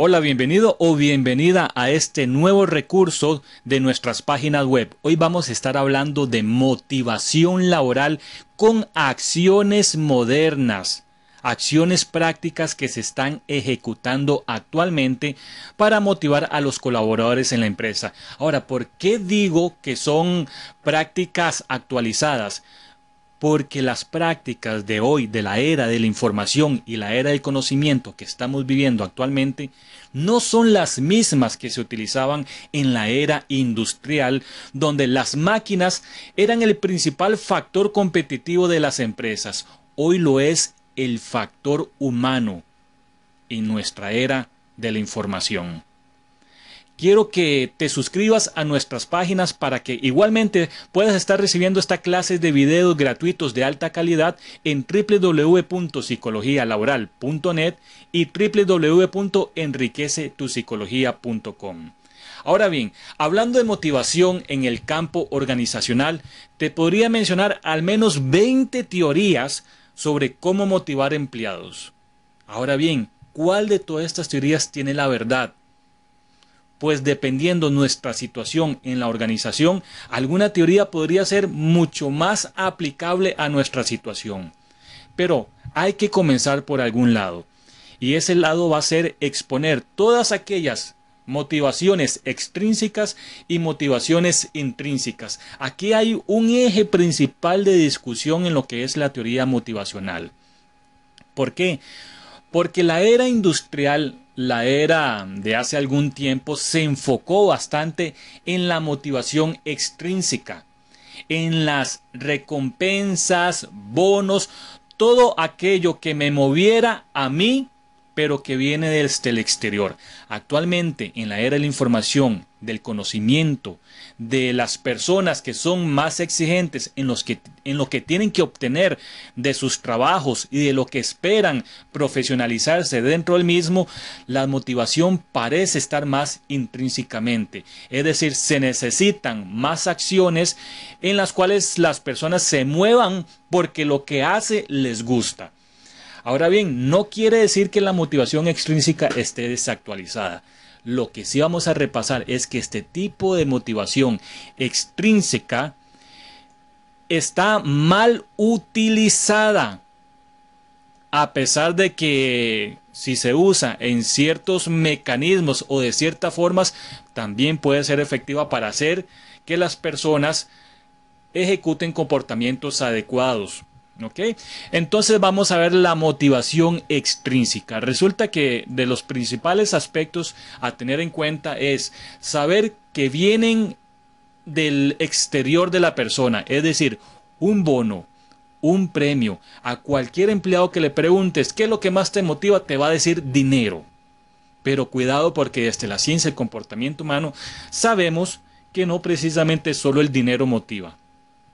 Hola, bienvenido o bienvenida a este nuevo recurso de nuestras páginas web. Hoy vamos a estar hablando de motivación laboral con acciones modernas, acciones prácticas que se están ejecutando actualmente para motivar a los colaboradores en la empresa. Ahora, ¿por qué digo que son prácticas actualizadas? porque las prácticas de hoy, de la era de la información y la era del conocimiento que estamos viviendo actualmente, no son las mismas que se utilizaban en la era industrial, donde las máquinas eran el principal factor competitivo de las empresas. Hoy lo es el factor humano en nuestra era de la información quiero que te suscribas a nuestras páginas para que igualmente puedas estar recibiendo esta clase de videos gratuitos de alta calidad en www.psicologialaboral.net y www.enriquecetupsicología.com. Ahora bien, hablando de motivación en el campo organizacional, te podría mencionar al menos 20 teorías sobre cómo motivar empleados. Ahora bien, ¿cuál de todas estas teorías tiene la verdad? pues dependiendo nuestra situación en la organización, alguna teoría podría ser mucho más aplicable a nuestra situación. Pero hay que comenzar por algún lado. Y ese lado va a ser exponer todas aquellas motivaciones extrínsecas y motivaciones intrínsecas. Aquí hay un eje principal de discusión en lo que es la teoría motivacional. ¿Por qué? Porque la era industrial la era de hace algún tiempo se enfocó bastante en la motivación extrínseca, en las recompensas, bonos, todo aquello que me moviera a mí pero que viene desde el exterior. Actualmente, en la era de la información, del conocimiento, de las personas que son más exigentes en, los que, en lo que tienen que obtener de sus trabajos y de lo que esperan profesionalizarse dentro del mismo, la motivación parece estar más intrínsecamente. Es decir, se necesitan más acciones en las cuales las personas se muevan porque lo que hace les gusta. Ahora bien, no quiere decir que la motivación extrínseca esté desactualizada. Lo que sí vamos a repasar es que este tipo de motivación extrínseca está mal utilizada. A pesar de que si se usa en ciertos mecanismos o de ciertas formas, también puede ser efectiva para hacer que las personas ejecuten comportamientos adecuados. Entonces vamos a ver la motivación extrínseca. Resulta que de los principales aspectos a tener en cuenta es saber que vienen del exterior de la persona, es decir, un bono, un premio. A cualquier empleado que le preguntes qué es lo que más te motiva, te va a decir dinero. Pero cuidado porque desde la ciencia del comportamiento humano sabemos que no precisamente solo el dinero motiva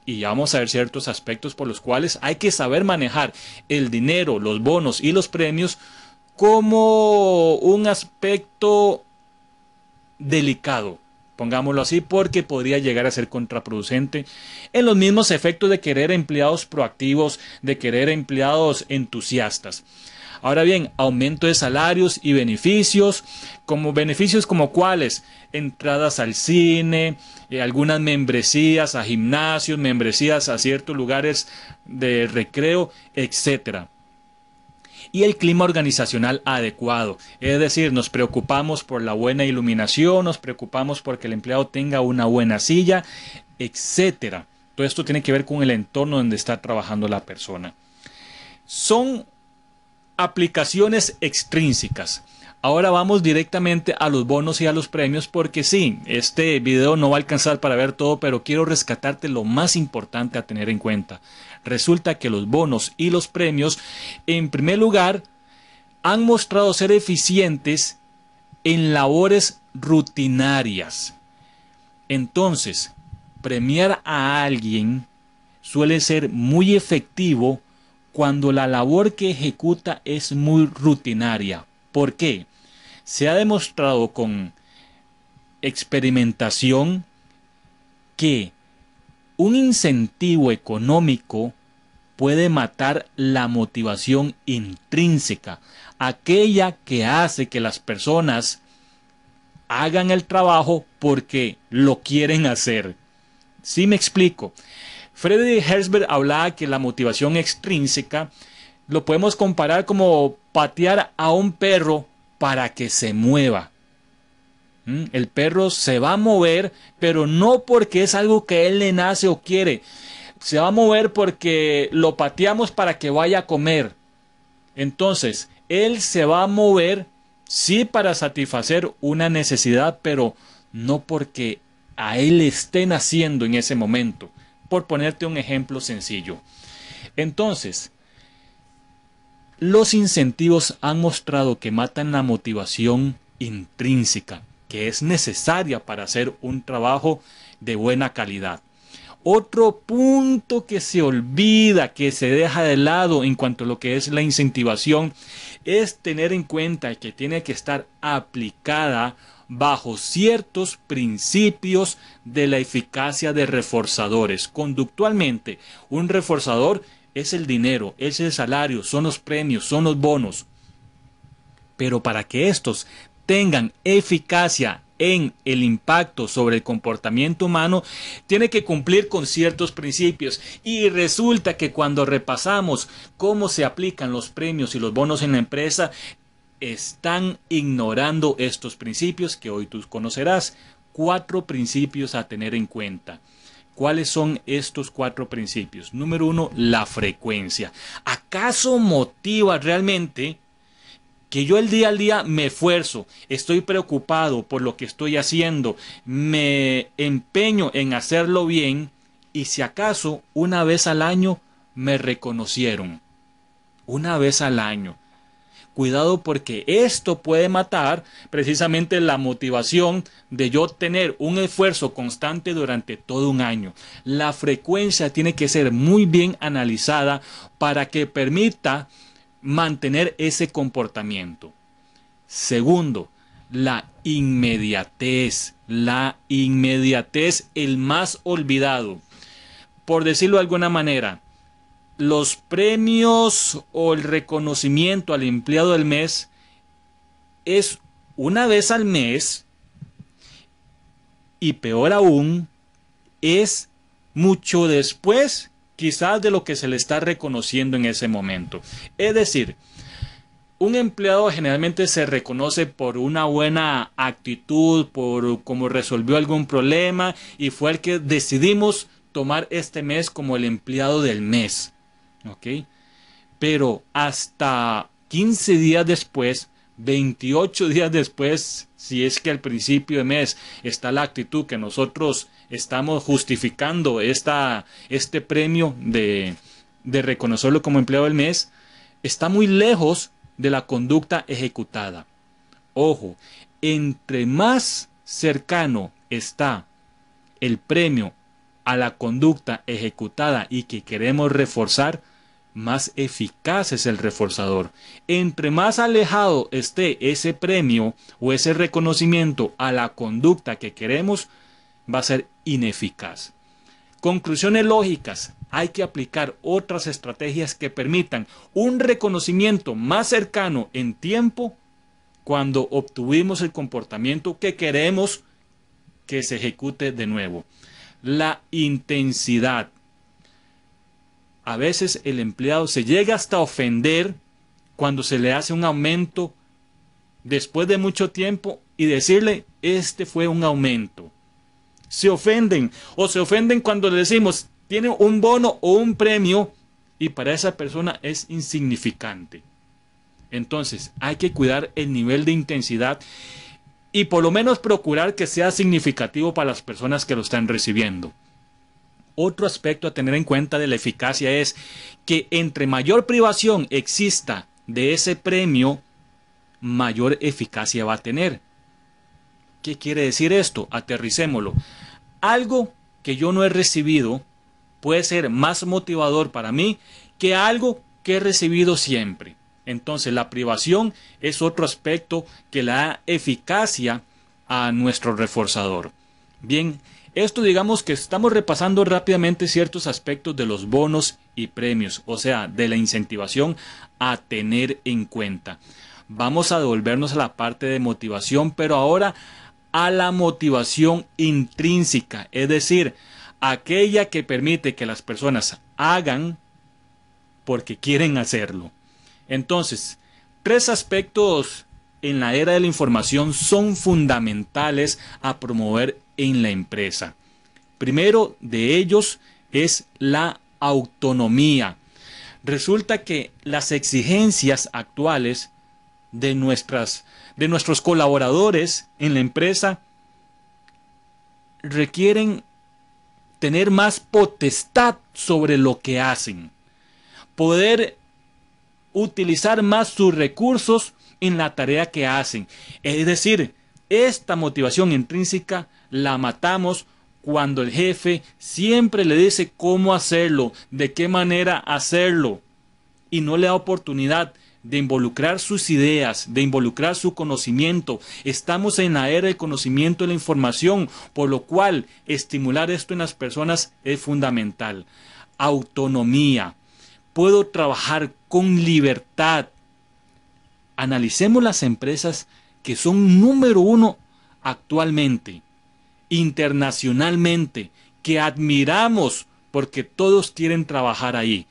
y vamos a ver ciertos aspectos por los cuales hay que saber manejar el dinero, los bonos y los premios como un aspecto delicado, pongámoslo así, porque podría llegar a ser contraproducente en los mismos efectos de querer empleados proactivos, de querer empleados entusiastas. Ahora bien, aumento de salarios y beneficios, como beneficios como cuáles, entradas al cine, eh, algunas membresías a gimnasios, membresías a ciertos lugares de recreo, etcétera y el clima organizacional adecuado. Es decir, nos preocupamos por la buena iluminación, nos preocupamos porque el empleado tenga una buena silla, etcétera. Todo esto tiene que ver con el entorno donde está trabajando la persona. Son aplicaciones extrínsecas. Ahora vamos directamente a los bonos y a los premios porque sí, este video no va a alcanzar para ver todo, pero quiero rescatarte lo más importante a tener en cuenta. Resulta que los bonos y los premios, en primer lugar, han mostrado ser eficientes en labores rutinarias. Entonces, premiar a alguien suele ser muy efectivo cuando la labor que ejecuta es muy rutinaria. ¿Por qué? Se ha demostrado con experimentación que un incentivo económico puede matar la motivación intrínseca, aquella que hace que las personas hagan el trabajo porque lo quieren hacer. ¿Sí me explico? Freddy Herzberg hablaba que la motivación extrínseca lo podemos comparar como patear a un perro para que se mueva. ¿Mm? El perro se va a mover, pero no porque es algo que él le nace o quiere. Se va a mover porque lo pateamos para que vaya a comer. Entonces, él se va a mover, sí, para satisfacer una necesidad, pero no porque a él le estén naciendo en ese momento por ponerte un ejemplo sencillo. Entonces, los incentivos han mostrado que matan la motivación intrínseca, que es necesaria para hacer un trabajo de buena calidad. Otro punto que se olvida, que se deja de lado en cuanto a lo que es la incentivación, es tener en cuenta que tiene que estar aplicada bajo ciertos principios de la eficacia de reforzadores. Conductualmente, un reforzador es el dinero, es el salario, son los premios, son los bonos. Pero para que estos tengan eficacia en el impacto sobre el comportamiento humano, tiene que cumplir con ciertos principios. Y resulta que cuando repasamos cómo se aplican los premios y los bonos en la empresa, están ignorando estos principios que hoy tú conocerás. Cuatro principios a tener en cuenta. ¿Cuáles son estos cuatro principios? Número uno, la frecuencia. ¿Acaso motiva realmente que yo el día al día me esfuerzo, estoy preocupado por lo que estoy haciendo, me empeño en hacerlo bien y si acaso una vez al año me reconocieron? Una vez al año cuidado porque esto puede matar precisamente la motivación de yo tener un esfuerzo constante durante todo un año. La frecuencia tiene que ser muy bien analizada para que permita mantener ese comportamiento. Segundo, la inmediatez. La inmediatez, el más olvidado. Por decirlo de alguna manera, los premios o el reconocimiento al empleado del mes es una vez al mes y peor aún es mucho después quizás de lo que se le está reconociendo en ese momento. Es decir, un empleado generalmente se reconoce por una buena actitud, por cómo resolvió algún problema y fue el que decidimos tomar este mes como el empleado del mes. ¿ok? Pero hasta 15 días después, 28 días después, si es que al principio de mes está la actitud que nosotros estamos justificando esta, este premio de, de reconocerlo como empleado del mes, está muy lejos de la conducta ejecutada. Ojo, entre más cercano está el premio a la conducta ejecutada y que queremos reforzar, más eficaz es el reforzador. Entre más alejado esté ese premio o ese reconocimiento a la conducta que queremos, va a ser ineficaz. Conclusiones lógicas. Hay que aplicar otras estrategias que permitan un reconocimiento más cercano en tiempo cuando obtuvimos el comportamiento que queremos que se ejecute de nuevo. La intensidad a veces el empleado se llega hasta ofender cuando se le hace un aumento después de mucho tiempo y decirle, este fue un aumento. Se ofenden o se ofenden cuando le decimos, tiene un bono o un premio y para esa persona es insignificante. Entonces hay que cuidar el nivel de intensidad y por lo menos procurar que sea significativo para las personas que lo están recibiendo. Otro aspecto a tener en cuenta de la eficacia es que entre mayor privación exista de ese premio, mayor eficacia va a tener. ¿Qué quiere decir esto? Aterricémoslo. Algo que yo no he recibido puede ser más motivador para mí que algo que he recibido siempre. Entonces la privación es otro aspecto que la eficacia a nuestro reforzador. Bien, esto digamos que estamos repasando rápidamente ciertos aspectos de los bonos y premios, o sea, de la incentivación a tener en cuenta. Vamos a devolvernos a la parte de motivación, pero ahora a la motivación intrínseca, es decir, aquella que permite que las personas hagan porque quieren hacerlo. Entonces, tres aspectos en la era de la información son fundamentales a promover en la empresa. Primero de ellos es la autonomía. Resulta que las exigencias actuales de, nuestras, de nuestros colaboradores en la empresa requieren tener más potestad sobre lo que hacen, poder utilizar más sus recursos en la tarea que hacen. Es decir, esta motivación intrínseca la matamos cuando el jefe siempre le dice cómo hacerlo, de qué manera hacerlo, y no le da oportunidad de involucrar sus ideas, de involucrar su conocimiento. Estamos en la era del conocimiento y la información, por lo cual estimular esto en las personas es fundamental. Autonomía. Puedo trabajar con libertad. Analicemos las empresas que son número uno actualmente internacionalmente, que admiramos porque todos quieren trabajar ahí.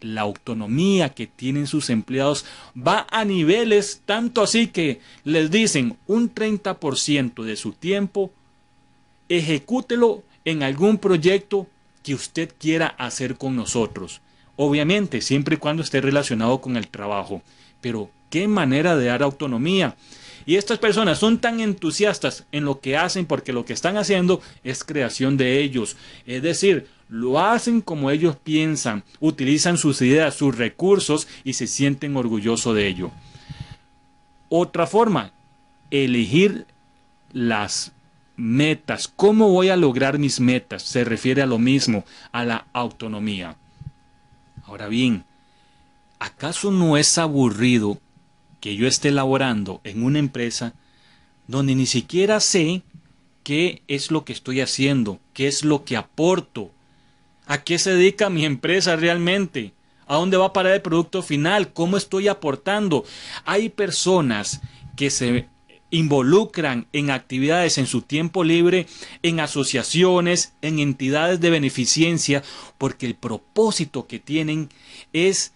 La autonomía que tienen sus empleados va a niveles tanto así que les dicen un 30% de su tiempo, ejecútelo en algún proyecto que usted quiera hacer con nosotros. Obviamente, siempre y cuando esté relacionado con el trabajo. Pero, ¿qué manera de dar autonomía? Y estas personas son tan entusiastas en lo que hacen porque lo que están haciendo es creación de ellos. Es decir, lo hacen como ellos piensan, utilizan sus ideas, sus recursos y se sienten orgullosos de ello. Otra forma, elegir las metas. ¿Cómo voy a lograr mis metas? Se refiere a lo mismo, a la autonomía. Ahora bien, ¿acaso no es aburrido que yo esté laborando en una empresa donde ni siquiera sé qué es lo que estoy haciendo, qué es lo que aporto, a qué se dedica mi empresa realmente, a dónde va a parar el producto final, cómo estoy aportando. Hay personas que se involucran en actividades en su tiempo libre, en asociaciones, en entidades de beneficencia, porque el propósito que tienen es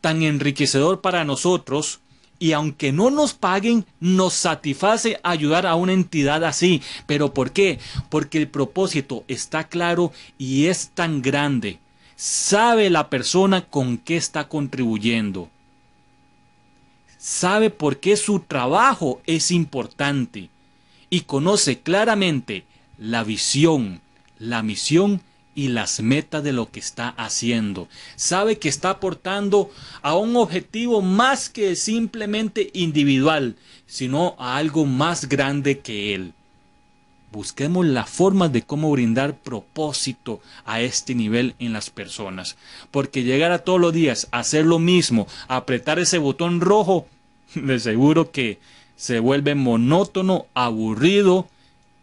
tan enriquecedor para nosotros y aunque no nos paguen, nos satisface ayudar a una entidad así. ¿Pero por qué? Porque el propósito está claro y es tan grande. Sabe la persona con qué está contribuyendo. Sabe por qué su trabajo es importante y conoce claramente la visión, la misión y las metas de lo que está haciendo. Sabe que está aportando a un objetivo más que simplemente individual, sino a algo más grande que él. Busquemos la forma de cómo brindar propósito a este nivel en las personas. Porque llegar a todos los días, a hacer lo mismo, apretar ese botón rojo, de seguro que se vuelve monótono, aburrido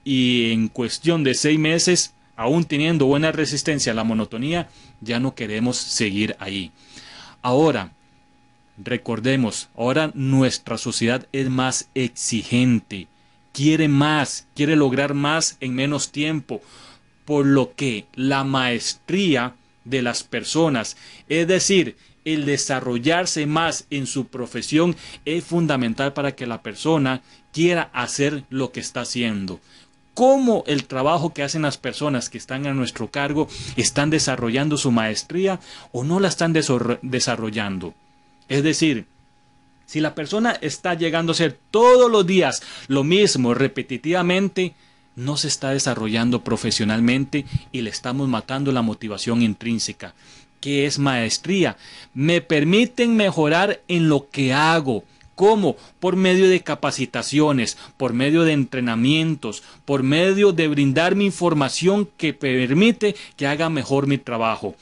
y en cuestión de seis meses aún teniendo buena resistencia a la monotonía, ya no queremos seguir ahí. Ahora, recordemos, ahora nuestra sociedad es más exigente, quiere más, quiere lograr más en menos tiempo, por lo que la maestría de las personas, es decir, el desarrollarse más en su profesión es fundamental para que la persona quiera hacer lo que está haciendo cómo el trabajo que hacen las personas que están a nuestro cargo están desarrollando su maestría o no la están desarrollando. Es decir, si la persona está llegando a ser todos los días lo mismo repetitivamente, no se está desarrollando profesionalmente y le estamos matando la motivación intrínseca. que es maestría? Me permiten mejorar en lo que hago ¿Cómo? Por medio de capacitaciones, por medio de entrenamientos, por medio de brindarme información que permite que haga mejor mi trabajo.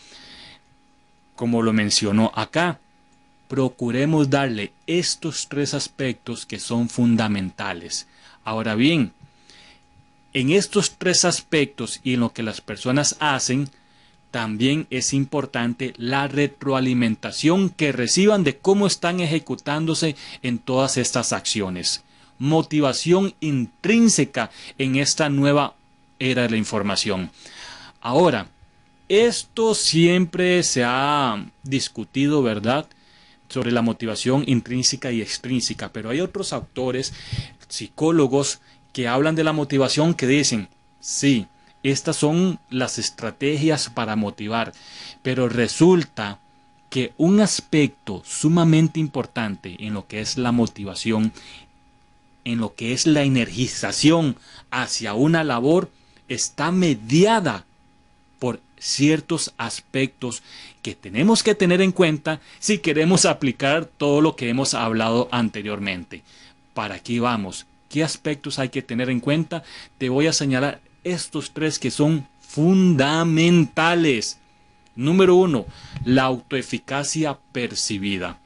Como lo mencionó acá, procuremos darle estos tres aspectos que son fundamentales. Ahora bien, en estos tres aspectos y en lo que las personas hacen, también es importante la retroalimentación que reciban de cómo están ejecutándose en todas estas acciones. Motivación intrínseca en esta nueva era de la información. Ahora, esto siempre se ha discutido, ¿verdad? Sobre la motivación intrínseca y extrínseca, pero hay otros autores, psicólogos, que hablan de la motivación que dicen, sí, estas son las estrategias para motivar, pero resulta que un aspecto sumamente importante en lo que es la motivación, en lo que es la energización hacia una labor, está mediada por ciertos aspectos que tenemos que tener en cuenta si queremos aplicar todo lo que hemos hablado anteriormente. Para aquí vamos. ¿Qué aspectos hay que tener en cuenta? Te voy a señalar estos tres que son fundamentales. Número uno, la autoeficacia percibida.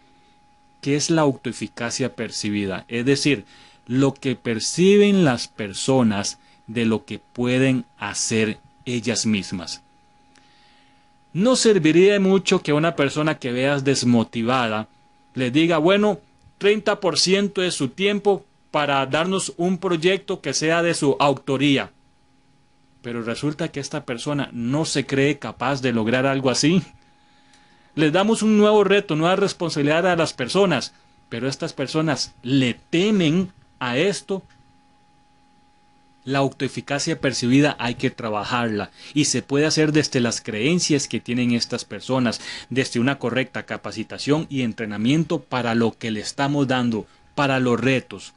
¿Qué es la autoeficacia percibida? Es decir, lo que perciben las personas de lo que pueden hacer ellas mismas. No serviría mucho que una persona que veas desmotivada le diga, bueno, 30% de su tiempo para darnos un proyecto que sea de su autoría pero resulta que esta persona no se cree capaz de lograr algo así. Les damos un nuevo reto, nueva responsabilidad a las personas, pero estas personas le temen a esto. La autoeficacia percibida hay que trabajarla y se puede hacer desde las creencias que tienen estas personas, desde una correcta capacitación y entrenamiento para lo que le estamos dando, para los retos.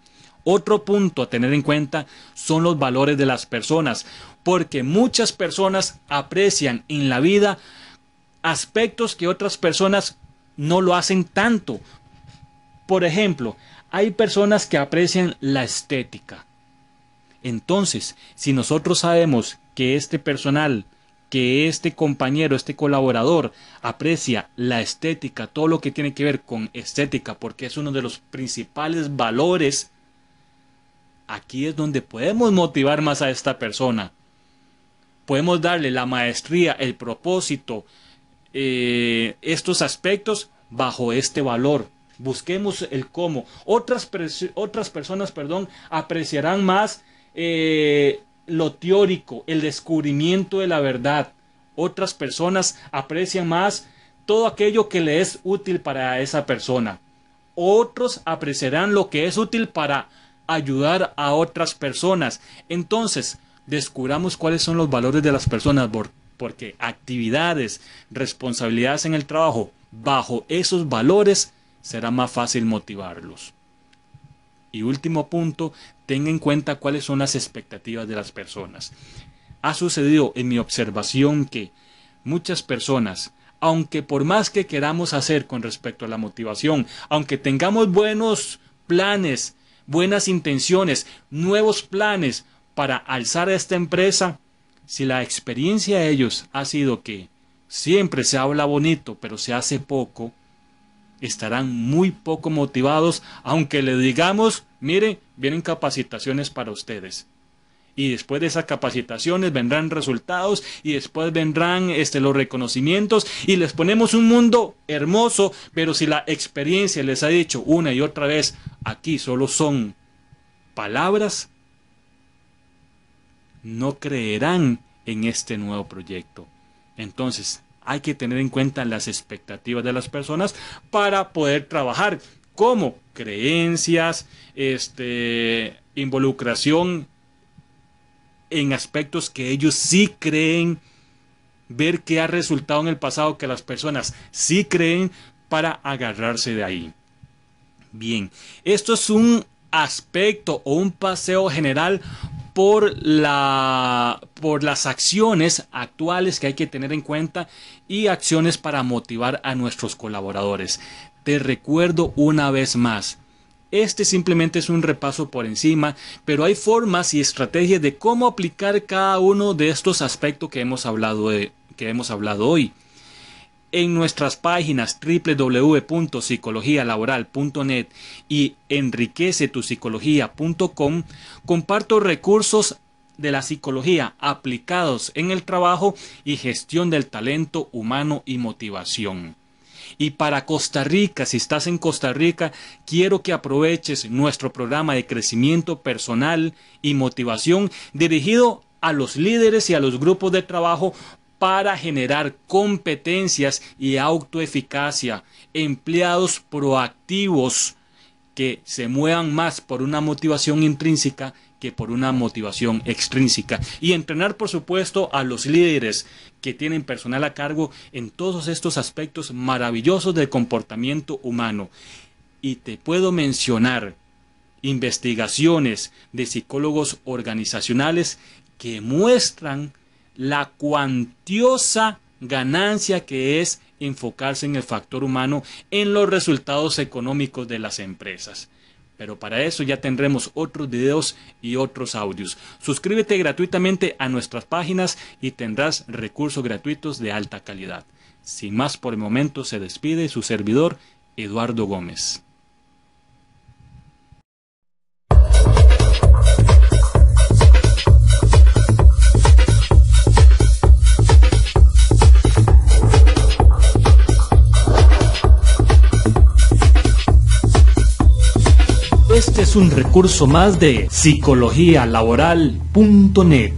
Otro punto a tener en cuenta son los valores de las personas porque muchas personas aprecian en la vida aspectos que otras personas no lo hacen tanto. Por ejemplo, hay personas que aprecian la estética. Entonces, si nosotros sabemos que este personal, que este compañero, este colaborador aprecia la estética, todo lo que tiene que ver con estética, porque es uno de los principales valores, aquí es donde podemos motivar más a esta persona podemos darle la maestría, el propósito, eh, estos aspectos bajo este valor. Busquemos el cómo. Otras, otras personas perdón, apreciarán más eh, lo teórico, el descubrimiento de la verdad. Otras personas aprecian más todo aquello que le es útil para esa persona. Otros apreciarán lo que es útil para ayudar a otras personas. Entonces, descubramos cuáles son los valores de las personas, porque actividades, responsabilidades en el trabajo, bajo esos valores será más fácil motivarlos. Y último punto, tenga en cuenta cuáles son las expectativas de las personas. Ha sucedido en mi observación que muchas personas, aunque por más que queramos hacer con respecto a la motivación, aunque tengamos buenos planes, buenas intenciones, nuevos planes, para alzar esta empresa, si la experiencia de ellos ha sido que siempre se habla bonito, pero se hace poco, estarán muy poco motivados, aunque le digamos, mire, vienen capacitaciones para ustedes. Y después de esas capacitaciones vendrán resultados y después vendrán este, los reconocimientos y les ponemos un mundo hermoso, pero si la experiencia les ha dicho una y otra vez, aquí solo son palabras, no creerán en este nuevo proyecto. Entonces, hay que tener en cuenta las expectativas de las personas para poder trabajar como creencias, este, involucración en aspectos que ellos sí creen, ver qué ha resultado en el pasado que las personas sí creen para agarrarse de ahí. Bien, esto es un aspecto o un paseo general por, las acciones actuales que hay que tener en cuenta y acciones para motivar a nuestros colaboradores. Te recuerdo una vez más, este simplemente es un repaso por encima, pero hay formas y estrategias de cómo aplicar cada uno de estos aspectos que hemos hablado, que hemos hablado hoy en nuestras páginas www.psicologialaboral.net y enriquecetupsicología.com comparto recursos de la psicología aplicados en el trabajo y gestión del talento humano y motivación. Y para Costa Rica, si estás en Costa Rica, quiero que aproveches nuestro programa de crecimiento personal y motivación dirigido a los líderes y a los grupos de trabajo para generar competencias y autoeficacia, empleados proactivos que se muevan más por una motivación intrínseca que por una motivación extrínseca. Y entrenar, por supuesto, a los líderes que tienen personal a cargo en todos estos aspectos maravillosos del comportamiento humano. Y te puedo mencionar investigaciones de psicólogos organizacionales que muestran la cuantiosa ganancia que es enfocarse en el factor humano en los resultados económicos de las empresas. Pero para eso ya tendremos otros videos y otros audios. Suscríbete gratuitamente a nuestras páginas y tendrás recursos gratuitos de alta calidad. Sin más por el momento se despide su servidor Eduardo Gómez. Este es un recurso más de psicologia-laboral.net.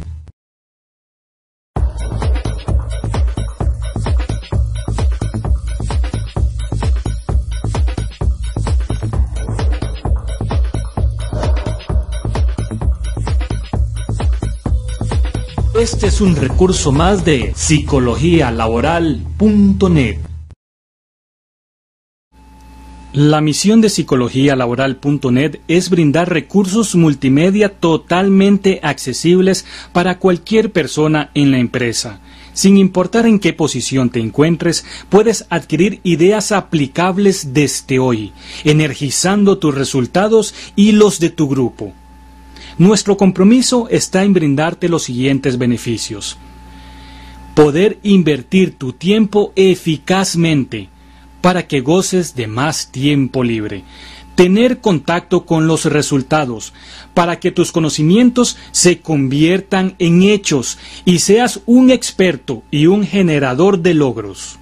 Este es un recurso más de psicologia-laboral.net. La misión de psicologialaboral.net es brindar recursos multimedia totalmente accesibles para cualquier persona en la empresa. Sin importar en qué posición te encuentres, puedes adquirir ideas aplicables desde hoy, energizando tus resultados y los de tu grupo. Nuestro compromiso está en brindarte los siguientes beneficios. Poder invertir tu tiempo eficazmente para que goces de más tiempo libre. Tener contacto con los resultados, para que tus conocimientos se conviertan en hechos y seas un experto y un generador de logros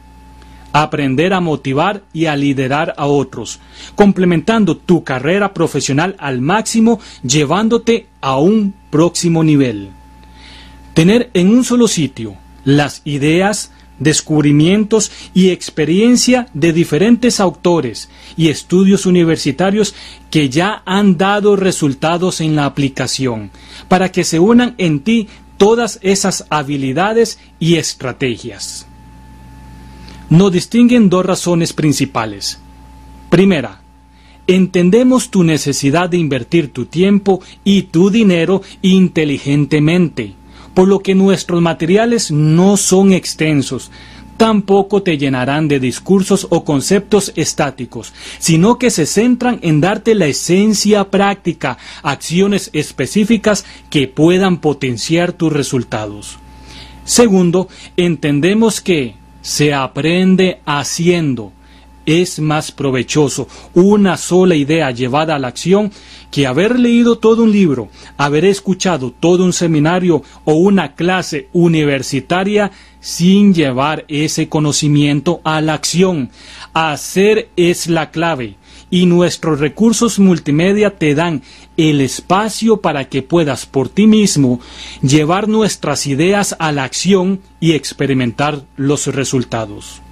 aprender a motivar y a liderar a otros, complementando tu carrera profesional al máximo, llevándote a un próximo nivel. Tener en un solo sitio las ideas, descubrimientos y experiencia de diferentes autores y estudios universitarios que ya han dado resultados en la aplicación, para que se unan en ti todas esas habilidades y estrategias. Nos distinguen dos razones principales. Primera, entendemos tu necesidad de invertir tu tiempo y tu dinero inteligentemente por lo que nuestros materiales no son extensos, tampoco te llenarán de discursos o conceptos estáticos, sino que se centran en darte la esencia práctica, acciones específicas que puedan potenciar tus resultados. Segundo, entendemos que se aprende haciendo es más provechoso una sola idea llevada a la acción que haber leído todo un libro, haber escuchado todo un seminario o una clase universitaria sin llevar ese conocimiento a la acción. Hacer es la clave y nuestros recursos multimedia te dan el espacio para que puedas por ti mismo llevar nuestras ideas a la acción y experimentar los resultados.